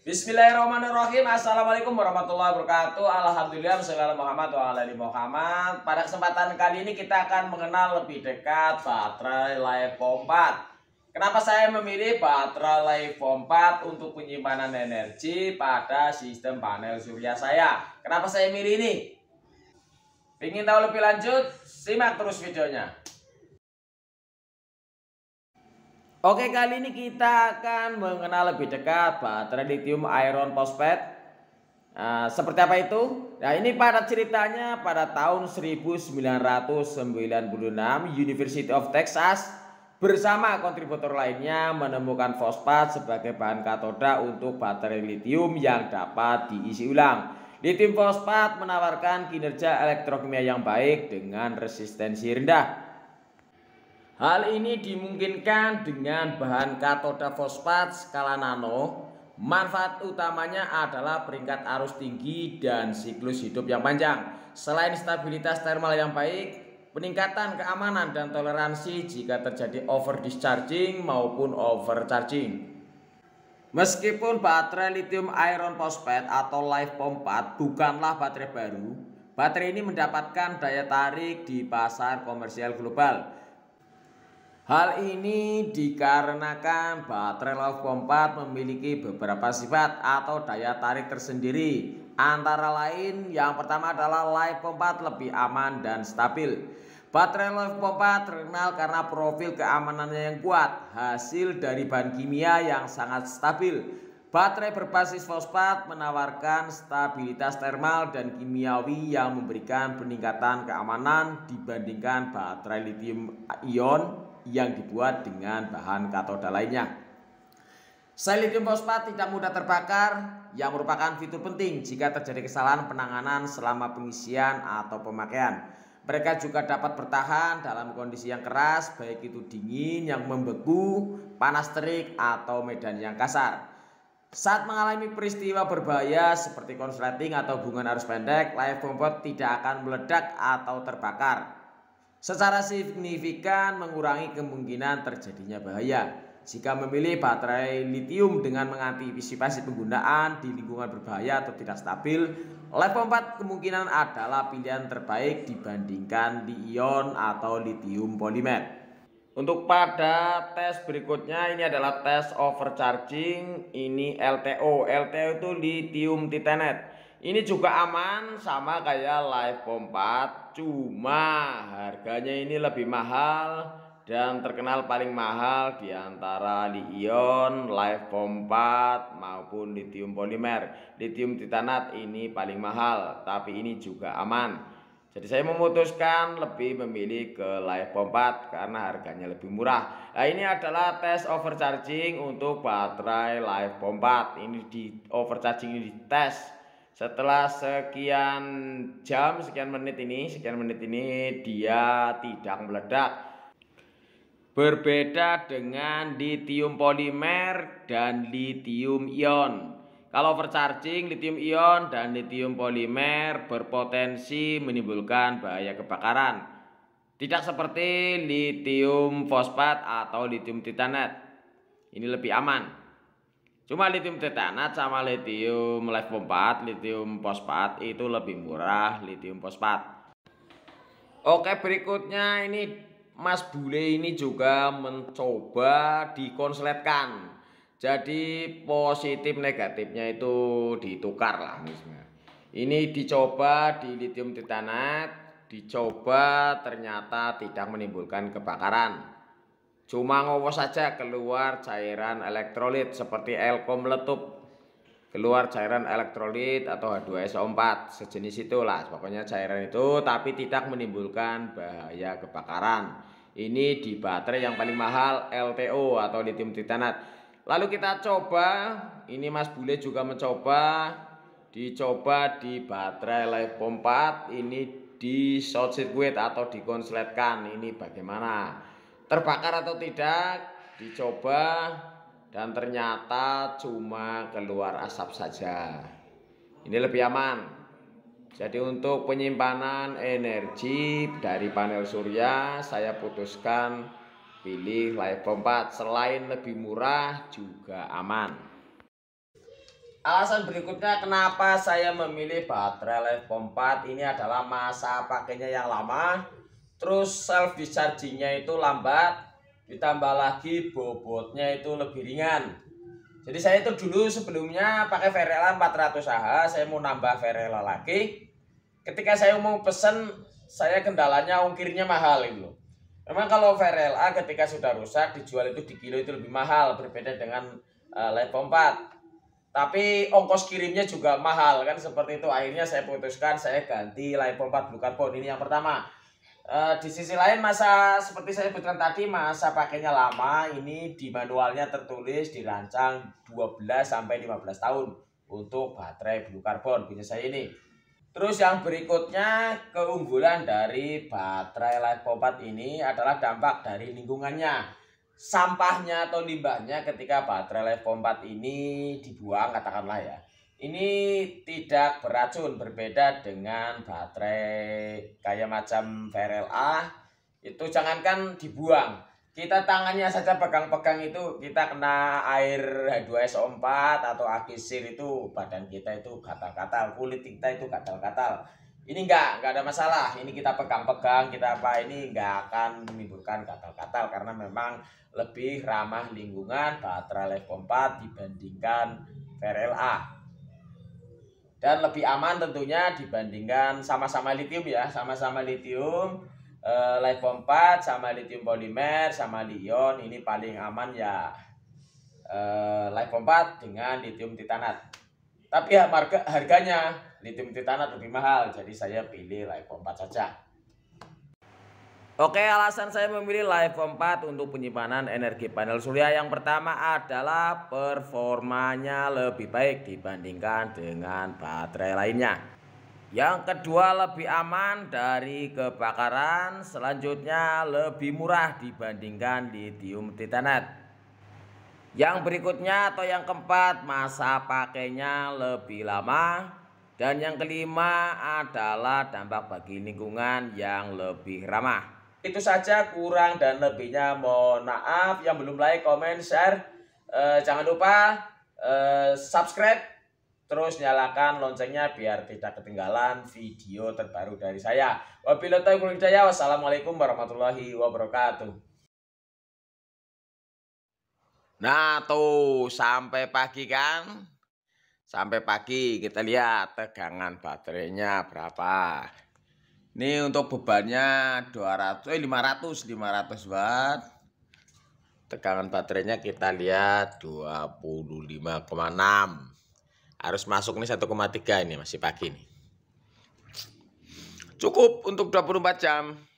Bismillahirrahmanirrahim. Assalamualaikum warahmatullahi wabarakatuh. Alhamdulillah segala Muhammad wa ala Muhammad. Pada kesempatan kali ini kita akan mengenal lebih dekat baterai LiPo 4. Kenapa saya memilih baterai LiPo 4 untuk penyimpanan energi pada sistem panel surya saya? Kenapa saya milih ini? Ingin tahu lebih lanjut? Simak terus videonya. Oke, kali ini kita akan mengenal lebih dekat baterai lithium iron phosphate. Nah, seperti apa itu? Nah, ini pada ceritanya pada tahun 1996 University of Texas bersama kontributor lainnya menemukan fosfat sebagai bahan katoda untuk baterai lithium yang dapat diisi ulang. Lithium fosfat menawarkan kinerja elektrokimia yang baik dengan resistensi rendah Hal ini dimungkinkan dengan bahan katoda fosfat skala nano. Manfaat utamanya adalah peringkat arus tinggi dan siklus hidup yang panjang. Selain stabilitas thermal yang baik, peningkatan keamanan dan toleransi jika terjadi over discharging maupun overcharging. Meskipun baterai lithium iron phosphate atau life 4 bukanlah baterai baru, baterai ini mendapatkan daya tarik di pasar komersial global. Hal ini dikarenakan baterai Love kompat memiliki beberapa sifat atau daya tarik tersendiri. Antara lain yang pertama adalah live kompat lebih aman dan stabil. Baterai life pompa terkenal karena profil keamanannya yang kuat, hasil dari bahan kimia yang sangat stabil. Baterai berbasis fosfat menawarkan stabilitas termal dan kimiawi yang memberikan peningkatan keamanan dibandingkan baterai lithium ion yang dibuat dengan bahan katoda lainnya. Sel fosfat tidak mudah terbakar yang merupakan fitur penting jika terjadi kesalahan penanganan selama pengisian atau pemakaian. Mereka juga dapat bertahan dalam kondisi yang keras baik itu dingin yang membeku, panas terik atau medan yang kasar. Saat mengalami peristiwa berbahaya seperti konsleting atau hubungan arus pendek, live bomber tidak akan meledak atau terbakar secara signifikan mengurangi kemungkinan terjadinya bahaya jika memilih baterai litium dengan mengantisipasi penggunaan di lingkungan berbahaya atau tidak stabil level 4 kemungkinan adalah pilihan terbaik dibandingkan di ion atau litium polimer untuk pada tes berikutnya ini adalah tes overcharging ini LTO LTO itu lithium titanate ini juga aman sama kayak live pompa cuma harganya ini lebih mahal dan terkenal paling mahal di antara ion live pompa maupun lithium polimer. Lithium titanat ini paling mahal tapi ini juga aman. Jadi saya memutuskan lebih memilih ke live pompa karena harganya lebih murah. Nah, ini adalah tes overcharging untuk baterai live pompa. Ini di overcharging ini di tes setelah sekian jam, sekian menit ini, sekian menit ini dia tidak meledak. Berbeda dengan lithium polimer dan lithium ion. Kalau overcharging lithium ion dan lithium polimer berpotensi menimbulkan bahaya kebakaran. Tidak seperti lithium fosfat atau lithium titanat. Ini lebih aman. Cuma litium tetanat sama litium live pompat, lithium fosfat itu lebih murah litium fosfat. Oke, berikutnya ini Mas Bule ini juga mencoba dikonsletkan. Jadi positif negatifnya itu ditukar lah misalnya. Ini dicoba di litium titanat, dicoba ternyata tidak menimbulkan kebakaran. Cuma ngopo saja keluar cairan elektrolit seperti elkom letup. Keluar cairan elektrolit atau H2SO4 sejenis itulah. Pokoknya cairan itu tapi tidak menimbulkan bahaya kebakaran. Ini di baterai yang paling mahal LTO atau lithium titanat. Lalu kita coba, ini Mas Bule juga mencoba dicoba di baterai live ini di short circuit atau dikonsletkan ini bagaimana terbakar atau tidak dicoba dan ternyata cuma keluar asap saja ini lebih aman jadi untuk penyimpanan energi dari panel surya saya putuskan pilih live 4 selain lebih murah juga aman Alasan berikutnya kenapa saya memilih baterai live 4 ini adalah masa pakainya yang lama Terus self dischargingnya itu lambat, ditambah lagi bobotnya itu lebih ringan. Jadi saya itu dulu sebelumnya pakai Verela 400 AH, saya mau nambah Verela lagi. Ketika saya mau pesen, saya kendalanya ongkirnya mahal itu. Memang kalau A ketika sudah rusak dijual itu di kilo itu lebih mahal berbeda dengan uh, eh, 4. Tapi ongkos kirimnya juga mahal kan seperti itu. Akhirnya saya putuskan saya ganti live 4 bukan carbon ini yang pertama. Eh, di sisi lain masa seperti saya sebutkan tadi masa pakainya lama ini di manualnya tertulis dirancang 12 sampai 15 tahun untuk baterai blue carbon punya saya ini. Terus yang berikutnya keunggulan dari baterai light pop ini adalah dampak dari lingkungannya. Sampahnya atau limbahnya ketika baterai light pop ini dibuang katakanlah ya ini tidak beracun berbeda dengan baterai kayak macam VRLA itu jangankan dibuang kita tangannya saja pegang-pegang itu kita kena air H2SO4 atau akisir itu badan kita itu gatal-gatal kulit kita itu gatal-gatal ini enggak enggak ada masalah ini kita pegang-pegang kita apa ini enggak akan menimbulkan gatal-gatal karena memang lebih ramah lingkungan baterai Levo 4 dibandingkan VRLA dan lebih aman tentunya dibandingkan sama-sama litium ya sama-sama litium eh, live 4 sama litium polimer sama lion ini paling aman ya eh, live 4 dengan litium titanat tapi ya harga harganya litium titanat lebih mahal jadi saya pilih live 4 saja Oke, alasan saya memilih live 4 untuk penyimpanan energi panel surya yang pertama adalah performanya lebih baik dibandingkan dengan baterai lainnya. Yang kedua lebih aman dari kebakaran, selanjutnya lebih murah dibandingkan lithium titanat. Yang berikutnya atau yang keempat masa pakainya lebih lama dan yang kelima adalah dampak bagi lingkungan yang lebih ramah itu saja kurang dan lebihnya mohon maaf yang belum like, komen share. E, jangan lupa e, subscribe terus nyalakan loncengnya biar tidak ketinggalan video terbaru dari saya. Wassalamualaikum warahmatullahi wabarakatuh. Nah tuh sampai pagi kan Sampai pagi kita lihat tegangan baterainya berapa ini untuk bebannya 200 eh 500 500 watt. Tegangan baterainya kita lihat 25,6. Harus masuk nih 1,3 ini masih pagi nih. Cukup untuk 24 jam.